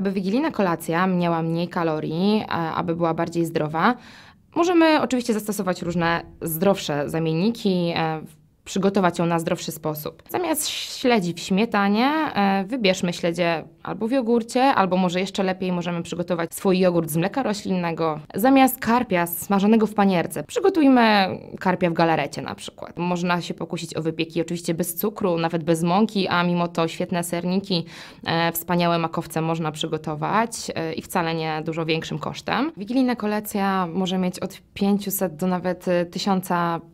Aby wigilijna kolacja miała mniej kalorii, aby była bardziej zdrowa, możemy oczywiście zastosować różne zdrowsze zamienniki e, przygotować ją na zdrowszy sposób. Zamiast śledzi w śmietanie, e, wybierzmy śledzie albo w jogurcie, albo może jeszcze lepiej możemy przygotować swój jogurt z mleka roślinnego. Zamiast karpia smażonego w panierce, przygotujmy karpia w galarecie na przykład. Można się pokusić o wypieki oczywiście bez cukru, nawet bez mąki, a mimo to świetne serniki, e, wspaniałe makowce można przygotować e, i wcale nie dużo większym kosztem. Wigilijna kolekcja może mieć od 500 do nawet 1000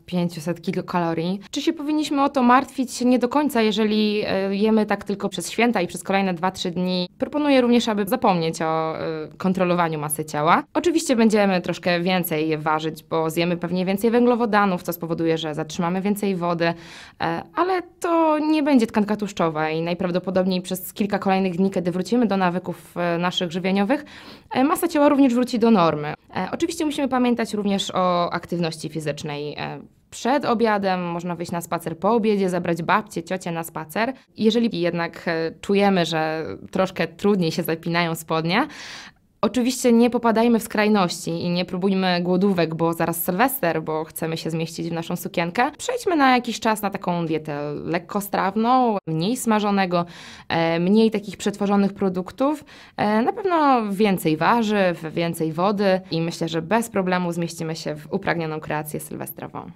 500 kilokalorii. Czy się powinniśmy o to martwić? Nie do końca, jeżeli e, jemy tak tylko przez święta i przez kolejne 2-3 dni. Proponuję również, aby zapomnieć o e, kontrolowaniu masy ciała. Oczywiście będziemy troszkę więcej je ważyć, bo zjemy pewnie więcej węglowodanów, co spowoduje, że zatrzymamy więcej wody, e, ale to nie będzie tkanka tłuszczowa i najprawdopodobniej przez kilka kolejnych dni, kiedy wrócimy do nawyków naszych żywieniowych, masa ciała również wróci do normy. Oczywiście musimy pamiętać również o aktywności fizycznej przed obiadem, można wyjść na spacer po obiedzie, zabrać babcię, ciocię na spacer. Jeżeli jednak e, czujemy, że troszkę trudniej się zapinają spodnie, Oczywiście nie popadajmy w skrajności i nie próbujmy głodówek, bo zaraz sylwester, bo chcemy się zmieścić w naszą sukienkę. Przejdźmy na jakiś czas na taką dietę lekkostrawną, mniej smażonego, e, mniej takich przetworzonych produktów, e, na pewno więcej warzyw, więcej wody i myślę, że bez problemu zmieścimy się w upragnioną kreację sylwestrową.